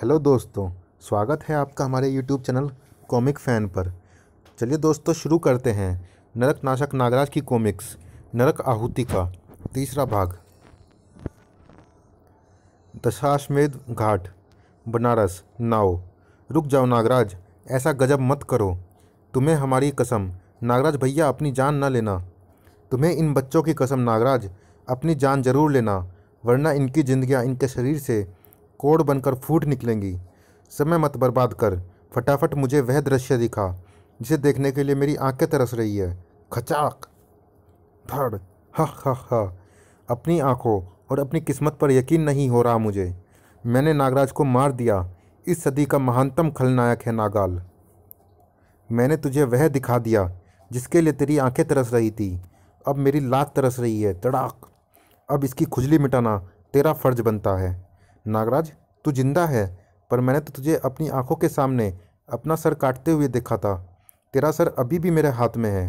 Hello दोस्तों स्वागत है आपका हमारे यूट्यूब चैनल कॉमिक फ़ैन पर चलिए दोस्तों शुरू करते हैं नरक नाशक नागराज की कॉमिक्स नरक आहुति का तीसरा भाग दशाश्मेध घाट बनारस नाव रुक जाओ नागराज ऐसा गजब मत करो तुम्हें हमारी कसम नागराज भैया अपनी जान न लेना तुम्हें इन बच्चों की कसम नागराज अपनी जान जरूर लेना वरना इनकी जिंदगियाँ इनके शरीर से कोड़ बनकर फूट निकलेंगी समय मत बर्बाद कर फटाफट मुझे वह दृश्य दिखा जिसे देखने के लिए मेरी आंखें तरस रही है खचाक धड़ हा हा हा अपनी आंखों और अपनी किस्मत पर यकीन नहीं हो रहा मुझे मैंने नागराज को मार दिया इस सदी का महानतम खलनायक है नागाल मैंने तुझे वह दिखा दिया जिसके लिए तेरी आंखें तरस रही थी अब मेरी लात तरस रही है तड़ाक अब इसकी खुजली मिटाना तेरा फर्ज बनता है नागराज तू जिंदा है पर मैंने तो तुझे अपनी आंखों के सामने अपना सर काटते हुए देखा था तेरा सर अभी भी मेरे हाथ में है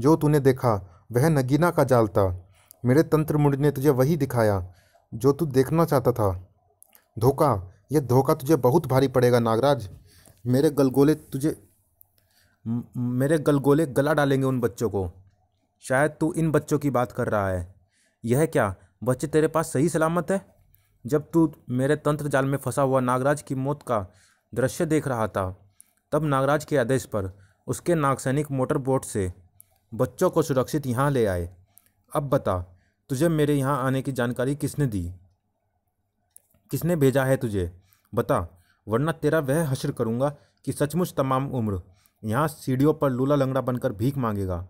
जो तूने देखा वह नगीना का जाल था मेरे तंत्र मुंड ने तुझे वही दिखाया जो तू देखना चाहता था धोखा यह धोखा तुझे बहुत भारी पड़ेगा नागराज मेरे गलगोले तुझे मेरे गलगोले गला डालेंगे उन बच्चों को शायद तू इन बच्चों की बात कर रहा है यह क्या बच्चे तेरे पास सही सलामत है जब तू मेरे तंत्र जाल में फंसा हुआ नागराज की मौत का दृश्य देख रहा था तब नागराज के आदेश पर उसके नागसैनिक मोटर बोट से बच्चों को सुरक्षित यहाँ ले आए अब बता तुझे मेरे यहाँ आने की जानकारी किसने दी किसने भेजा है तुझे बता वरना तेरा वह हशर करूँगा कि सचमुच तमाम उम्र यहाँ सीढ़ियों पर लूला लंगड़ा बनकर भीख मांगेगा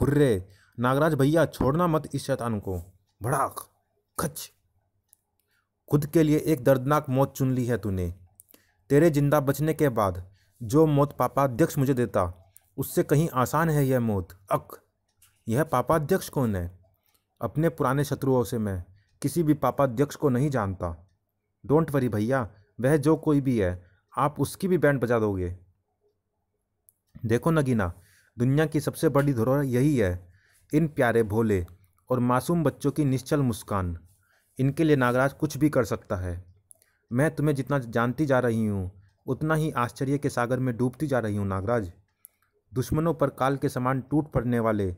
हुर्रे नागराज भैया छोड़ना मत इस शैतान को भड़ाक खच खुद के लिए एक दर्दनाक मौत चुन ली है तूने तेरे जिंदा बचने के बाद जो मौत पापाध्यक्ष मुझे देता उससे कहीं आसान है यह मौत अक यह पापाध्यक्ष कौन है अपने पुराने शत्रुओं से मैं किसी भी पापाध्यक्ष को नहीं जानता डोंट वरी भैया वह जो कोई भी है आप उसकी भी बैंड बजा दोगे देखो नगीना दुनिया की सबसे बड़ी धरोहर यही है इन प्यारे भोले और मासूम बच्चों की निश्चल मुस्कान इनके लिए नागराज कुछ भी कर सकता है मैं तुम्हें जितना जानती जा रही हूँ उतना ही आश्चर्य के सागर में डूबती जा रही हूँ नागराज दुश्मनों पर काल के समान टूट पड़ने वाले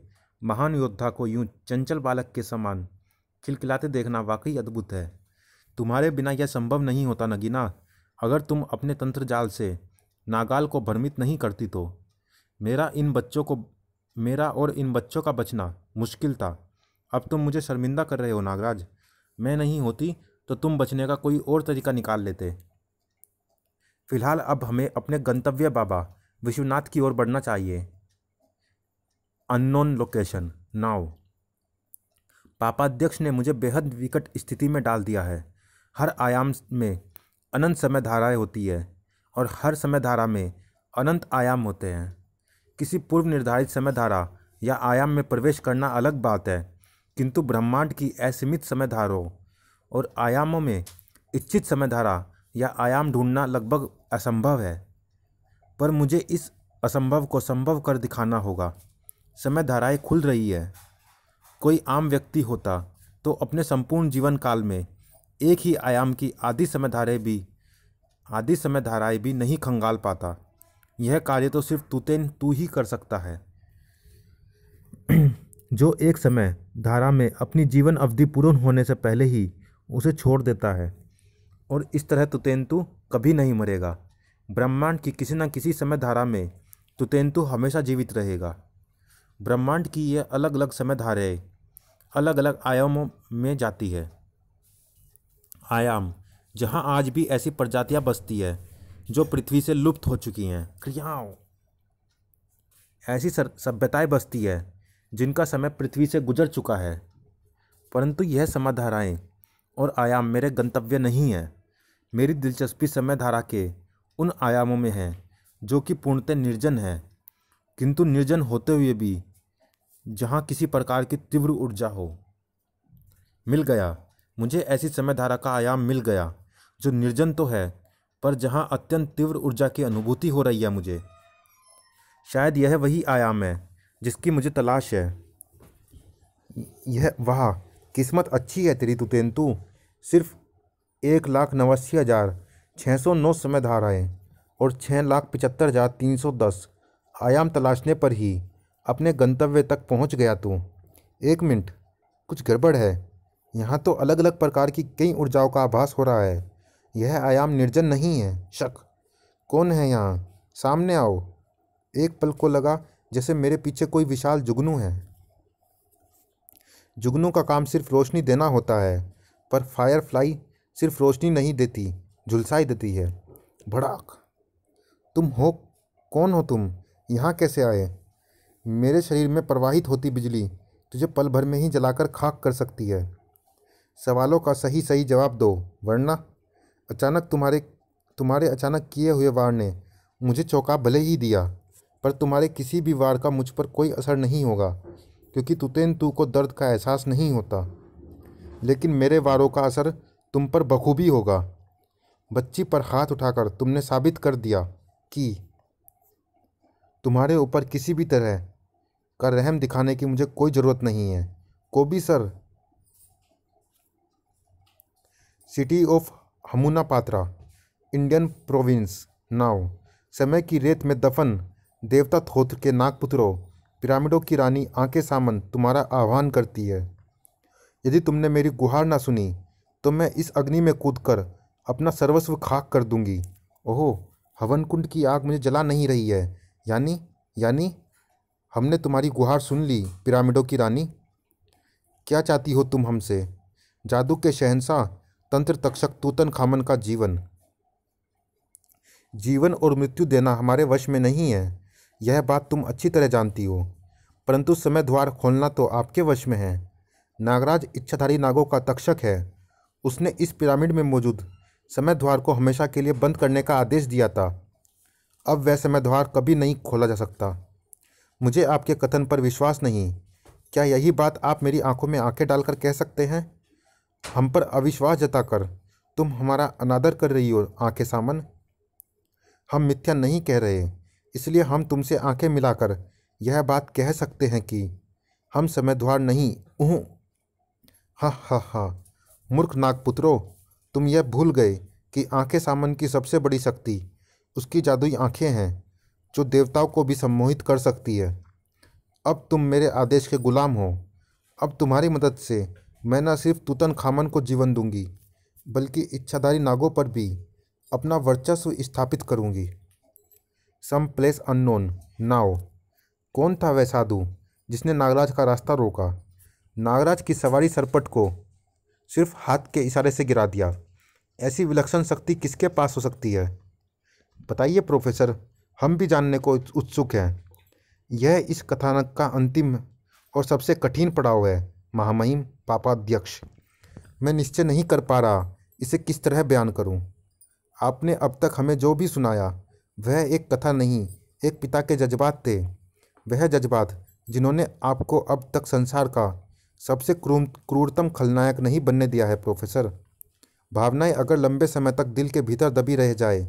महान योद्धा को यूं चंचल बालक के समान खिलखिलाते देखना वाकई अद्भुत है तुम्हारे बिना यह संभव नहीं होता नगीना अगर तुम अपने तंत्र जाल से नागाल को भ्रमित नहीं करती तो मेरा इन बच्चों को मेरा और इन बच्चों का बचना मुश्किल था अब तुम मुझे शर्मिंदा कर रहे हो नागराज मैं नहीं होती तो तुम बचने का कोई और तरीका निकाल लेते फिलहाल अब हमें अपने गंतव्य बाबा विश्वनाथ की ओर बढ़ना चाहिए अननोन लोकेशन नाव पापाध्यक्ष ने मुझे बेहद विकट स्थिति में डाल दिया है हर आयाम में अनंत समय धाराएँ होती है और हर समय धारा में अनंत आयाम होते हैं किसी पूर्व निर्धारित समय धारा या आयाम में प्रवेश करना अलग बात है किंतु ब्रह्मांड की असीमित समय धारों और आयामों में इच्छित समय धारा या आयाम ढूंढना लगभग असंभव है पर मुझे इस असंभव को संभव कर दिखाना होगा समय धाराएँ खुल रही है कोई आम व्यक्ति होता तो अपने संपूर्ण जीवन काल में एक ही आयाम की आधी समय धाराएँ भी आधी समय धाराएँ भी नहीं खंगाल पाता यह कार्य तो सिर्फ तूतेन तू ही कर सकता है जो एक समय धारा में अपनी जीवन अवधि पूर्ण होने से पहले ही उसे छोड़ देता है और इस तरह तुतेंतु कभी नहीं मरेगा ब्रह्मांड की किसी न किसी समय धारा में तुतेंतु हमेशा जीवित रहेगा ब्रह्मांड की यह अलग अलग समय धाराएँ अलग अलग आयामों में जाती है आयाम जहाँ आज भी ऐसी प्रजातियाँ बसती है जो पृथ्वी से लुप्त हो चुकी हैं क्रियाओं ऐसी सभ्यताएँ बसती है जिनका समय पृथ्वी से गुजर चुका है परंतु यह समय धाराएँ और आयाम मेरे गंतव्य नहीं हैं मेरी दिलचस्पी समय धारा के उन आयामों में है जो कि पूर्णतः निर्जन है किंतु निर्जन होते हुए भी जहाँ किसी प्रकार की तीव्र ऊर्जा हो मिल गया मुझे ऐसी समय धारा का आयाम मिल गया जो निर्जन तो है पर जहाँ अत्यंत तीव्र ऊर्जा की अनुभूति हो रही है मुझे शायद यह वही आयाम है जिसकी मुझे तलाश है यह वाह किस्मत अच्छी है तेरी तुतेंतु सिर्फ एक लाख नवासी हज़ार छः सौ नौ समय धाराएँ और छः लाख पचहत्तर हज़ार तीन सौ दस आयाम तलाशने पर ही अपने गंतव्य तक पहुंच गया तू एक मिनट कुछ गड़बड़ है यहाँ तो अलग अलग प्रकार की कई ऊर्जाओं का आभास हो रहा है यह आयाम निर्जन नहीं है शक कौन है यहाँ सामने आओ एक पल को लगा जैसे मेरे पीछे कोई विशाल जुगनू है जुगनू का काम सिर्फ रोशनी देना होता है पर फायरफ्लाई सिर्फ रोशनी नहीं देती झुलसाई देती है भड़ाक तुम हो कौन हो तुम यहाँ कैसे आए मेरे शरीर में प्रवाहित होती बिजली तुझे पल भर में ही जलाकर खाक कर सकती है सवालों का सही सही जवाब दो वरना अचानक तुम्हारे तुम्हारे अचानक किए हुए वार ने मुझे चौंका भले ही दिया पर तुम्हारे किसी भी वार का मुझ पर कोई असर नहीं होगा क्योंकि तुतेन तू को दर्द का एहसास नहीं होता लेकिन मेरे वारों का असर तुम पर बखूबी होगा बच्ची पर हाथ उठाकर तुमने साबित कर दिया कि तुम्हारे ऊपर किसी भी तरह का रहम दिखाने की मुझे कोई ज़रूरत नहीं है कोबी सर सिटी ऑफ हमुना पात्रा इंडियन प्रोविंस नाव समय की रेत में दफन देवता थोत्र के नागपुत्रो पिरामिडों की रानी आंखें सामन तुम्हारा आह्वान करती है यदि तुमने मेरी गुहार ना सुनी तो मैं इस अग्नि में कूद कर अपना सर्वस्व खाक कर दूंगी ओहो हवन कुंड की आग मुझे जला नहीं रही है यानी यानी हमने तुम्हारी गुहार सुन ली पिरामिडों की रानी क्या चाहती हो तुम हमसे जादू के शहनशाह तंत्र तक्षक तूतन खामन का जीवन जीवन और मृत्यु देना हमारे वश में नहीं है यह बात तुम अच्छी तरह जानती हो परंतु समय द्वार खोलना तो आपके वश में है नागराज इच्छाधारी नागों का तक्षक है उसने इस पिरामिड में मौजूद समय द्वार को हमेशा के लिए बंद करने का आदेश दिया था अब वह समय द्वार कभी नहीं खोला जा सकता मुझे आपके कथन पर विश्वास नहीं क्या यही बात आप मेरी आंखों में आंखें डालकर कह सकते हैं हम पर अविश्वास जताकर तुम हमारा अनादर कर रही हो आंखें सामन हम मिथ्या नहीं कह रहे इसलिए हम तुमसे आंखें मिलाकर यह बात कह सकते हैं कि हम समय द्वार नहीं ऊँ हा हा हा मूर्ख नागपुत्रो तुम यह भूल गए कि आंखें सामन की सबसे बड़ी शक्ति उसकी जादुई आंखें हैं जो देवताओं को भी सम्मोहित कर सकती है अब तुम मेरे आदेश के गुलाम हो अब तुम्हारी मदद से मैं न सिर्फ तूतन खामन को जीवन दूंगी बल्कि इच्छाधारी नागों पर भी अपना वर्चस्व स्थापित करूंगी सम प्लेस अननोन नाव कौन था वह साधु जिसने नागराज का रास्ता रोका नागराज की सवारी सरपट को सिर्फ हाथ के इशारे से गिरा दिया ऐसी विलक्षण शक्ति किसके पास हो सकती है बताइए प्रोफेसर हम भी जानने को उत्सुक हैं यह इस कथानक का अंतिम और सबसे कठिन पड़ाव है महामहिम पापाध्यक्ष मैं निश्चय नहीं कर पा रहा इसे किस तरह बयान करूं। आपने अब तक हमें जो भी सुनाया वह एक कथा नहीं एक पिता के जज्बात थे वह जज्बात जिन्होंने आपको अब तक संसार का सबसे क्रूर क्रूरतम खलनायक नहीं बनने दिया है प्रोफेसर भावनाएं अगर लंबे समय तक दिल के भीतर दबी रह जाए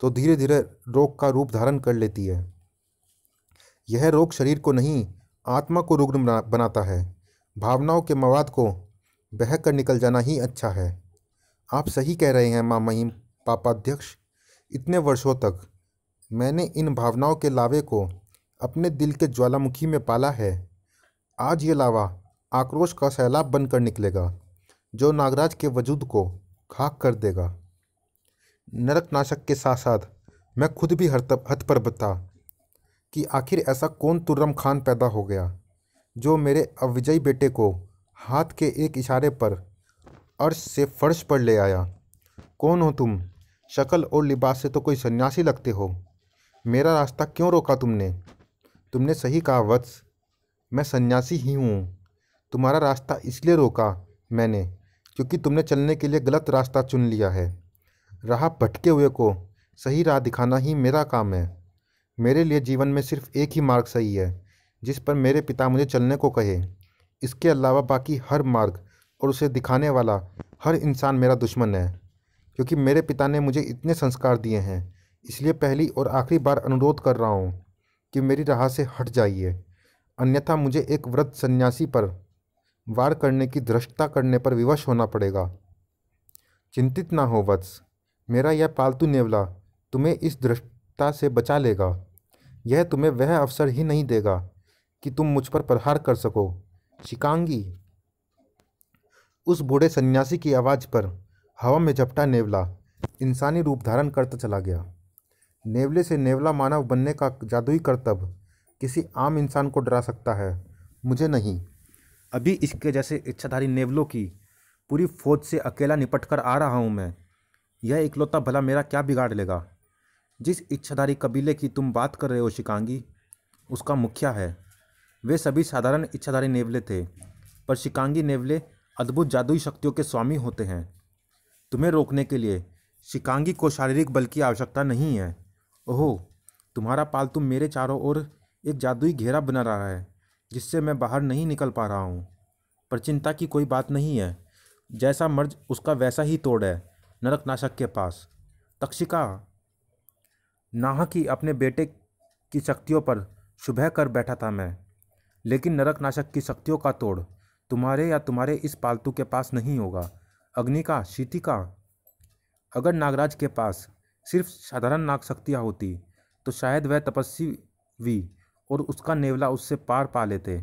तो धीरे धीरे रोग का रूप धारण कर लेती है यह रोग शरीर को नहीं आत्मा को रुग्ण बनाता है भावनाओं के मवाद को बह कर निकल जाना ही अच्छा है आप सही कह रहे हैं मां महिम पापाध्यक्ष इतने वर्षों तक मैंने इन भावनाओं के लावे को अपने दिल के ज्वालामुखी में पाला है आज ये लावा आक्रोश का सैलाब बनकर निकलेगा जो नागराज के वजूद को खाक कर देगा नरक नाशक के साथ साथ मैं खुद भी पर बता कि आखिर ऐसा कौन तुर्रम खान पैदा हो गया जो मेरे अविजयी बेटे को हाथ के एक इशारे पर अर्श से फर्श पर ले आया कौन हो तुम शक्ल और लिबास से तो कोई सन्यासी लगते हो मेरा रास्ता क्यों रोका तुमने तुमने सही कहा वत्स मैं सन्यासी ही हूँ तुम्हारा रास्ता इसलिए रोका मैंने क्योंकि तुमने चलने के लिए गलत रास्ता चुन लिया है राह भटके हुए को सही राह दिखाना ही मेरा काम है मेरे लिए जीवन में सिर्फ एक ही मार्ग सही है जिस पर मेरे पिता मुझे चलने को कहे इसके अलावा बाकी हर मार्ग और उसे दिखाने वाला हर इंसान मेरा दुश्मन है क्योंकि मेरे पिता ने मुझे इतने संस्कार दिए हैं इसलिए पहली और आखिरी बार अनुरोध कर रहा हूँ कि मेरी राह से हट जाइए अन्यथा मुझे एक व्रत सन्यासी पर वार करने की दृष्टता करने पर विवश होना पड़ेगा चिंतित ना हो वत्स मेरा यह पालतू नेवला तुम्हें इस दृष्टता से बचा लेगा यह तुम्हें वह अवसर ही नहीं देगा कि तुम मुझ पर प्रहार कर सको शिकांगी उस बूढ़े सन्यासी की आवाज़ पर हवा में झपटा नेवला इंसानी रूप धारण करता चला गया नेवले से नेवला मानव बनने का जादुई कर्तव्य किसी आम इंसान को डरा सकता है मुझे नहीं अभी इसके जैसे इच्छाधारी नेवलों की पूरी फौज से अकेला निपट कर आ रहा हूँ मैं यह इकलौता भला मेरा क्या बिगाड़ लेगा जिस इच्छाधारी कबीले की तुम बात कर रहे हो शिकांगी उसका मुखिया है वे सभी साधारण इच्छाधारी नेवले थे पर शिकांगी नेवले अद्भुत जादुई शक्तियों के स्वामी होते हैं तुम्हें रोकने के लिए शिकांगी को शारीरिक बल की आवश्यकता नहीं है ओहो तुम्हारा पालतू मेरे चारों ओर एक जादुई घेरा बना रहा है जिससे मैं बाहर नहीं निकल पा रहा हूँ पर चिंता की कोई बात नहीं है जैसा मर्ज उसका वैसा ही तोड़ है नरकनाशक के पास तक्षिका नाह की अपने बेटे की शक्तियों पर शुभह कर बैठा था मैं लेकिन नरकनाशक की शक्तियों का तोड़ तुम्हारे या तुम्हारे इस पालतू के पास नहीं होगा अग्नि का अगर नागराज के पास सिर्फ साधारण नाग शक्तियाँ होती तो शायद वह तपस्वी भी और उसका नेवला उससे पार पा लेते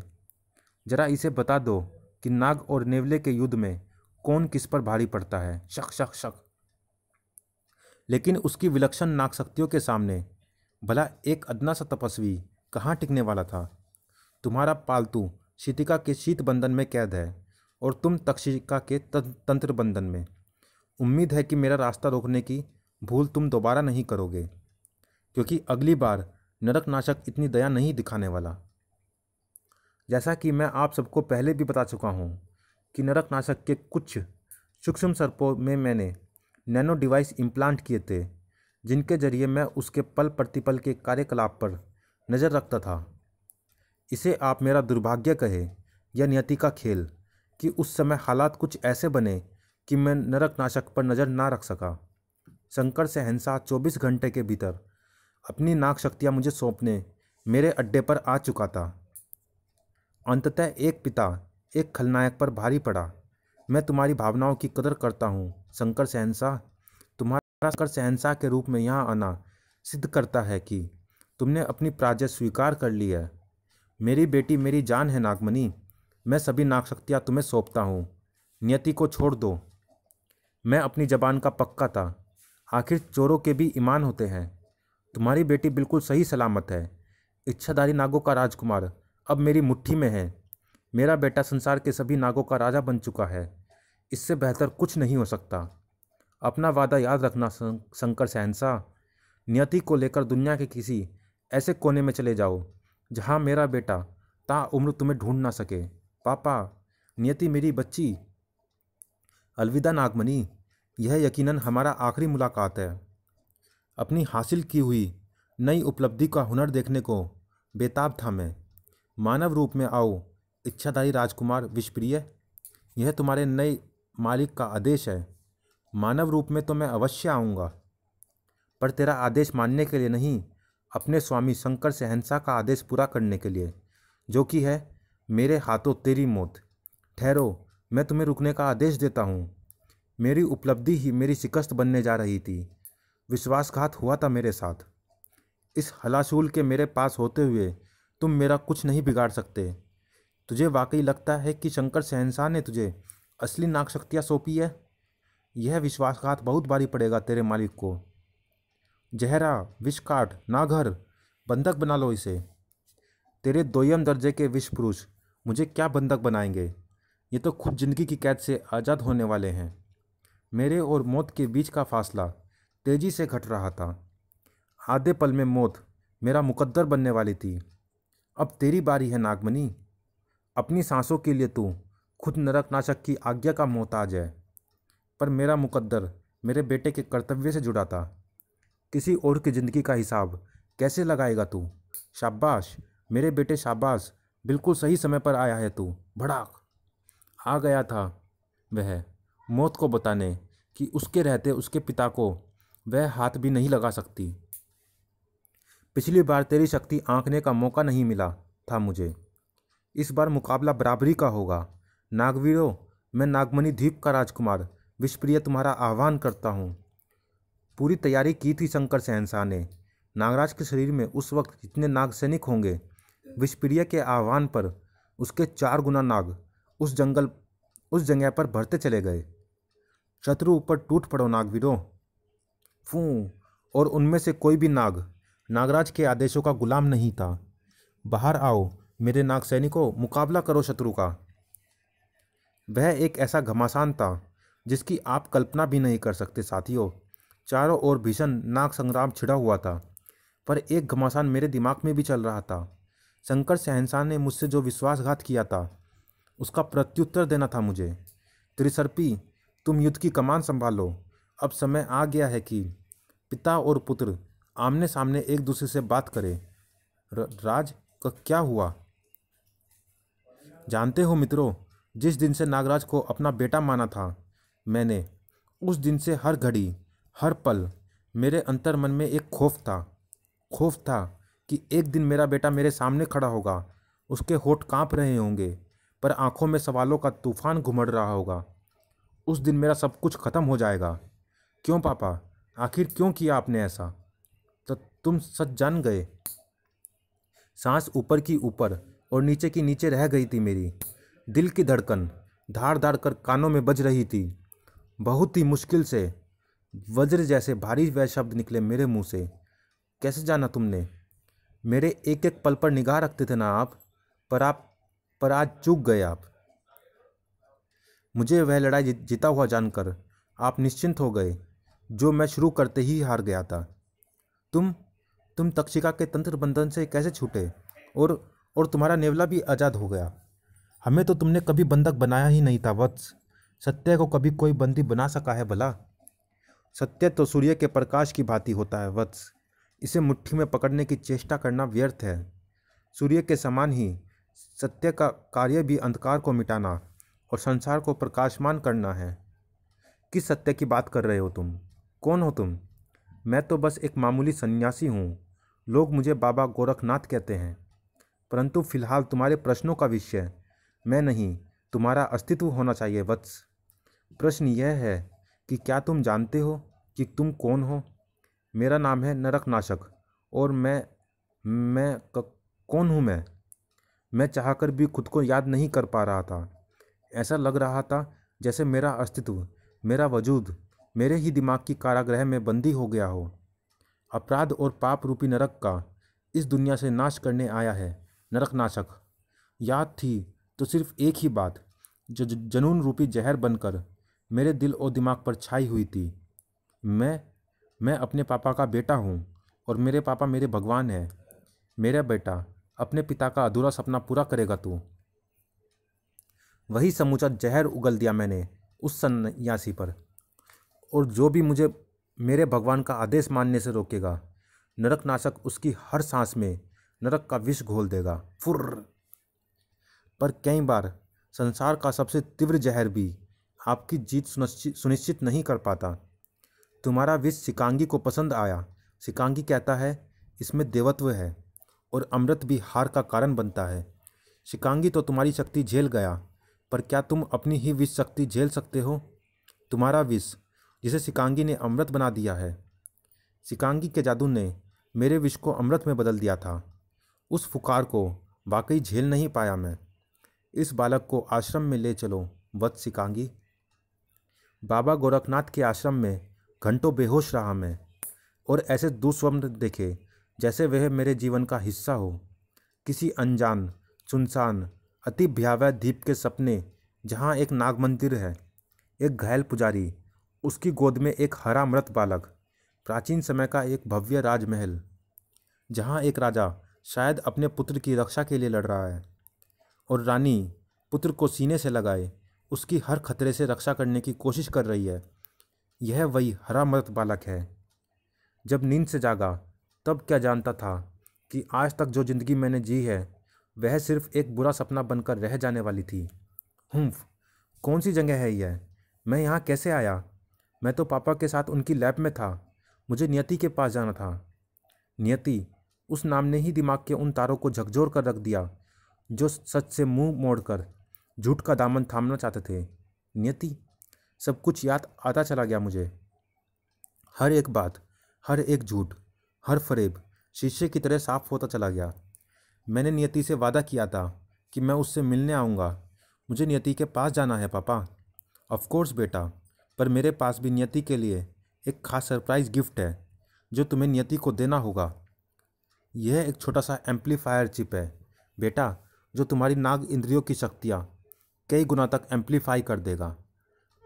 जरा इसे बता दो कि नाग और नेवले के युद्ध में कौन किस पर भारी पड़ता है शक शक शक लेकिन उसकी विलक्षण नाग शक्तियों के सामने भला एक अदना सा तपस्वी कहाँ टिकने वाला था तुम्हारा पालतू शीतिका के शीत बंधन में कैद है और तुम तक्षिका के तंत्र बंधन में उम्मीद है कि मेरा रास्ता रोकने की भूल तुम दोबारा नहीं करोगे क्योंकि अगली बार नरकनाशक इतनी दया नहीं दिखाने वाला जैसा कि मैं आप सबको पहले भी बता चुका हूँ कि नरकनाशक के कुछ सूक्ष्म सर्पों में मैंने नैनो डिवाइस इम्प्लांट किए थे जिनके जरिए मैं उसके पल प्रतिपल के कार्यकलाप पर नज़र रखता था इसे आप मेरा दुर्भाग्य कहे या नियति का खेल कि उस समय हालात कुछ ऐसे बने कि मैं नरकनाशक पर नज़र ना रख सका शंकर शहनशाह चौबीस घंटे के भीतर अपनी नाक शक्तियाँ मुझे सौंपने मेरे अड्डे पर आ चुका था अंततः एक पिता एक खलनायक पर भारी पड़ा मैं तुम्हारी भावनाओं की कदर करता हूँ शंकर सहनसा तुम्हारा शंकर सहनसा के रूप में यहाँ आना सिद्ध करता है कि तुमने अपनी प्राजय स्वीकार कर ली है मेरी बेटी मेरी जान है नागमनी मैं सभी नागशक्तियाँ तुम्हें सौंपता हूँ नियति को छोड़ दो मैं अपनी जबान का पक्का था आखिर चोरों के भी ईमान होते हैं तुम्हारी बेटी बिल्कुल सही सलामत है इच्छाधारी नागों का राजकुमार अब मेरी मुट्ठी में है मेरा बेटा संसार के सभी नागों का राजा बन चुका है इससे बेहतर कुछ नहीं हो सकता अपना वादा याद रखना शंकर सहनसा नियति को लेकर दुनिया के किसी ऐसे कोने में चले जाओ जहाँ मेरा बेटा ता उम्र तुम्हें ढूंढ ना सके पापा नियति मेरी बच्ची अलविदा नागमनी यह यकीनन हमारा आखिरी मुलाकात है अपनी हासिल की हुई नई उपलब्धि का हुनर देखने को बेताब था मैं मानव रूप में आओ इच्छाधारी राजकुमार विश्वप्रिय यह तुम्हारे नए मालिक का आदेश है मानव रूप में तो मैं अवश्य आऊँगा पर तेरा आदेश मानने के लिए नहीं अपने स्वामी शंकर से हंसा का आदेश पूरा करने के लिए जो कि है मेरे हाथों तेरी मौत ठहरो मैं तुम्हें रुकने का आदेश देता हूँ मेरी उपलब्धि ही मेरी शिकस्त बनने जा रही थी विश्वासघात हुआ था मेरे साथ इस हलासूल के मेरे पास होते हुए तुम मेरा कुछ नहीं बिगाड़ सकते तुझे वाकई लगता है कि शंकर शहनशाह ने तुझे असली नाक शक्तियाँ सौंपी है यह विश्वासघात बहुत भारी पड़ेगा तेरे मालिक को जहरा विषकाट नाघर बंधक बना लो इसे तेरे दोयम दर्जे के विश्व पुरुष मुझे क्या बंधक बनाएंगे ये तो खुद जिंदगी की कैद से आज़ाद होने वाले हैं मेरे और मौत के बीच का फासला तेज़ी से घट रहा था आधे पल में मौत मेरा मुकद्दर बनने वाली थी अब तेरी बारी है नागमनी अपनी सांसों के लिए तू खुद नरक नाशक की आज्ञा का मोहताज है पर मेरा मुकद्दर मेरे बेटे के कर्तव्य से जुड़ा था किसी और की ज़िंदगी का हिसाब कैसे लगाएगा तू शाबाश मेरे बेटे शाबाश बिल्कुल सही समय पर आया है तू भड़ाक आ गया था वह मौत को बताने कि उसके रहते उसके पिता को वह हाथ भी नहीं लगा सकती पिछली बार तेरी शक्ति आंकने का मौका नहीं मिला था मुझे इस बार मुकाबला बराबरी का होगा नागवीरों मैं नागमणि द्वीप का राजकुमार विश्वप्रिय तुम्हारा आह्वान करता हूँ पूरी तैयारी की थी शंकर सहनशाह ने नागराज के शरीर में उस वक्त जितने नाग सैनिक होंगे विश्वप्रिय के आह्वान पर उसके चार गुना नाग उस जंगल उस जगह पर भरते चले गए शत्रु ऊपर टूट पड़ो नागवीरों फू और उनमें से कोई भी नाग नागराज के आदेशों का गुलाम नहीं था बाहर आओ मेरे नाग सैनिकों मुकाबला करो शत्रु का वह एक ऐसा घमासान था जिसकी आप कल्पना भी नहीं कर सकते साथियों चारों ओर भीषण नाग संग्राम छिड़ा हुआ था पर एक घमासान मेरे दिमाग में भी चल रहा था शंकर सहनसान ने मुझसे जो विश्वासघात किया था उसका प्रत्युत्तर देना था मुझे त्रिसर्पी तुम युद्ध की कमान संभालो अब समय आ गया है कि पिता और पुत्र आमने सामने एक दूसरे से बात करें राज का क्या हुआ जानते हो मित्रों जिस दिन से नागराज को अपना बेटा माना था मैंने उस दिन से हर घड़ी हर पल मेरे अंतर मन में एक खौफ था खौफ था कि एक दिन मेरा बेटा मेरे सामने खड़ा होगा उसके होठ कांप रहे होंगे पर आंखों में सवालों का तूफान घुमड़ रहा होगा उस दिन मेरा सब कुछ ख़त्म हो जाएगा क्यों पापा आखिर क्यों किया आपने ऐसा तो तुम सच जान गए सांस ऊपर की ऊपर और नीचे की नीचे रह गई थी मेरी दिल की धड़कन धार धार कर कानों में बज रही थी बहुत ही मुश्किल से वज्र जैसे भारी वह शब्द निकले मेरे मुंह से कैसे जाना तुमने मेरे एक एक पल पर निगाह रखते थे ना आप पर आप पर आज चूक गए आप मुझे वह लड़ाई जीता हुआ जानकर आप निश्चिंत हो गए जो मैं शुरू करते ही हार गया था तुम तुम तक्षिका के तंत्र बंधन से कैसे छूटे और और तुम्हारा नेवला भी आज़ाद हो गया हमें तो तुमने कभी बंधक बनाया ही नहीं था वत्स सत्य को कभी कोई बंदी बना सका है भला सत्य तो सूर्य के प्रकाश की भांति होता है वत्स इसे मुट्ठी में पकड़ने की चेष्टा करना व्यर्थ है सूर्य के समान ही सत्य का कार्य भी अंधकार को मिटाना और संसार को प्रकाशमान करना है किस सत्य की बात कर रहे हो तुम कौन हो तुम मैं तो बस एक मामूली सन्यासी हूँ लोग मुझे बाबा गोरखनाथ कहते हैं परंतु फिलहाल तुम्हारे प्रश्नों का विषय मैं नहीं तुम्हारा अस्तित्व होना चाहिए वत्स प्रश्न यह है कि क्या तुम जानते हो कि तुम कौन हो मेरा नाम है नरकनाशक और मैं मैं क, कौन हूँ मैं मैं चाहकर भी खुद को याद नहीं कर पा रहा था ऐसा लग रहा था जैसे मेरा अस्तित्व मेरा वजूद मेरे ही दिमाग की कारागृह में बंदी हो गया हो अपराध और पाप रूपी नरक का इस दुनिया से नाश करने आया है नरक नाशक याद थी तो सिर्फ एक ही बात जो जनून रूपी जहर बनकर मेरे दिल और दिमाग पर छाई हुई थी मैं मैं अपने पापा का बेटा हूँ और मेरे पापा मेरे भगवान हैं मेरा बेटा अपने पिता का अधूरा सपना पूरा करेगा तू वही समूचा जहर उगल दिया मैंने उस सन्यासी पर और जो भी मुझे मेरे भगवान का आदेश मानने से रोकेगा नरकनाशक उसकी हर सांस में नरक का विष घोल देगा फुर पर कई बार संसार का सबसे तीव्र जहर भी आपकी जीत सुनिश्चित नहीं कर पाता तुम्हारा विष सिकांगी को पसंद आया सिकांगी कहता है इसमें देवत्व है और अमृत भी हार का कारण बनता है सिकांगी तो तुम्हारी शक्ति झेल गया पर क्या तुम अपनी ही विष शक्ति झेल सकते हो तुम्हारा विष जिसे सिकांगी ने अमृत बना दिया है सिकांगी के जादू ने मेरे विष को अमृत में बदल दिया था उस फुकार को वाकई झेल नहीं पाया मैं इस बालक को आश्रम में ले चलो वत सिकांगी बाबा गोरखनाथ के आश्रम में घंटों बेहोश रहा मैं और ऐसे दुस्वप्न देखे जैसे वह मेरे जीवन का हिस्सा हो किसी अनजान सुनसान अति भयावह द्वीप के सपने जहाँ एक नाग मंदिर है एक घायल पुजारी उसकी गोद में एक हरा मृत बालक प्राचीन समय का एक भव्य राजमहल जहाँ एक राजा शायद अपने पुत्र की रक्षा के लिए लड़ रहा है और रानी पुत्र को सीने से लगाए उसकी हर खतरे से रक्षा करने की कोशिश कर रही है यह वही हरा मृत बालक है जब नींद से जागा तब क्या जानता था कि आज तक जो ज़िंदगी मैंने जी है वह सिर्फ एक बुरा सपना बनकर रह जाने वाली थी हम्फ कौन सी जगह है यह मैं यहाँ कैसे आया मैं तो पापा के साथ उनकी लैब में था मुझे नियति के पास जाना था नियति उस नाम ने ही दिमाग के उन तारों को झकझोर कर रख दिया जो सच से मुंह मोड़कर झूठ का दामन थामना चाहते थे नियति सब कुछ याद आता चला गया मुझे हर एक बात हर एक झूठ हर फरेब शीशे की तरह साफ होता चला गया मैंने नियति से वादा किया था कि मैं उससे मिलने आऊँगा मुझे नियति के पास जाना है पापा ऑफकोर्स बेटा पर मेरे पास भी नियति के लिए एक खास सरप्राइज़ गिफ्ट है जो तुम्हें नियति को देना होगा यह एक छोटा सा एम्पलीफायर चिप है बेटा जो तुम्हारी नाग इंद्रियों की शक्तियाँ कई गुना तक एम्पलीफाई कर देगा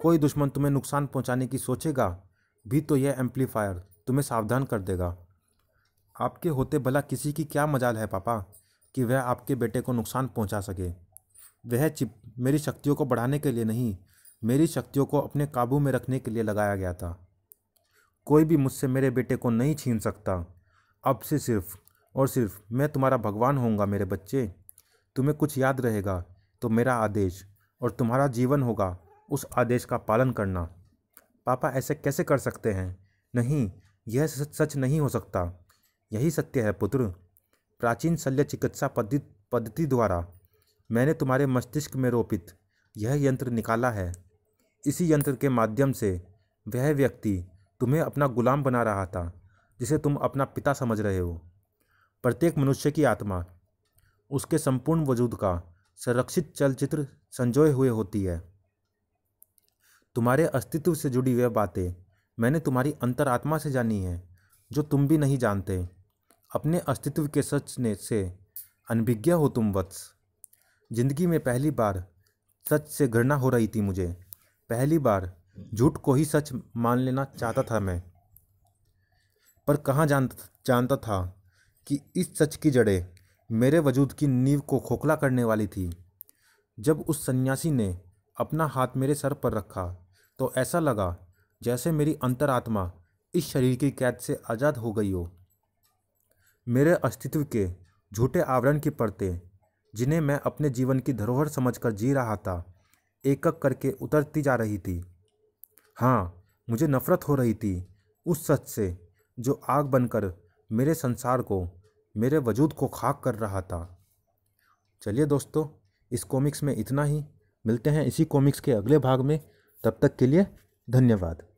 कोई दुश्मन तुम्हें नुकसान पहुँचाने की सोचेगा भी तो यह एम्पलीफायर तुम्हें सावधान कर देगा आपके होते भला किसी की क्या मजाल है पापा कि वह आपके बेटे को नुकसान पहुंचा सके वह चिप मेरी शक्तियों को बढ़ाने के लिए नहीं मेरी शक्तियों को अपने काबू में रखने के लिए लगाया गया था कोई भी मुझसे मेरे बेटे को नहीं छीन सकता अब से सिर्फ और सिर्फ मैं तुम्हारा भगवान होऊंगा मेरे बच्चे तुम्हें कुछ याद रहेगा तो मेरा आदेश और तुम्हारा जीवन होगा उस आदेश का पालन करना पापा ऐसे कैसे कर सकते हैं नहीं यह सच नहीं हो सकता यही सत्य है पुत्र प्राचीन शल्य चिकित्सा पद्धति पद्धति द्वारा मैंने तुम्हारे मस्तिष्क में रोपित यह यंत्र निकाला है इसी यंत्र के माध्यम से वह व्यक्ति तुम्हें अपना गुलाम बना रहा था जिसे तुम अपना पिता समझ रहे हो प्रत्येक मनुष्य की आत्मा उसके संपूर्ण वजूद का संरक्षित चलचित्र संजोए हुए होती है तुम्हारे अस्तित्व से जुड़ी वह बातें मैंने तुम्हारी अंतरात्मा से जानी है जो तुम भी नहीं जानते अपने अस्तित्व के सच ने से अनभिज्ञ हो तुम वत्स जिंदगी में पहली बार सच से घृणा हो रही थी मुझे पहली बार झूठ को ही सच मान लेना चाहता था मैं पर कहाँ जान जानता था कि इस सच की जड़ें मेरे वजूद की नींव को खोखला करने वाली थी जब उस सन्यासी ने अपना हाथ मेरे सर पर रखा तो ऐसा लगा जैसे मेरी अंतरात्मा इस शरीर की कैद से आज़ाद हो गई हो मेरे अस्तित्व के झूठे आवरण की परतें जिन्हें मैं अपने जीवन की धरोहर समझकर जी रहा था एक एक करके उतरती जा रही थी हाँ मुझे नफ़रत हो रही थी उस सच से जो आग बनकर मेरे संसार को मेरे वजूद को खाक कर रहा था चलिए दोस्तों इस कॉमिक्स में इतना ही मिलते हैं इसी कॉमिक्स के अगले भाग में तब तक के लिए धन्यवाद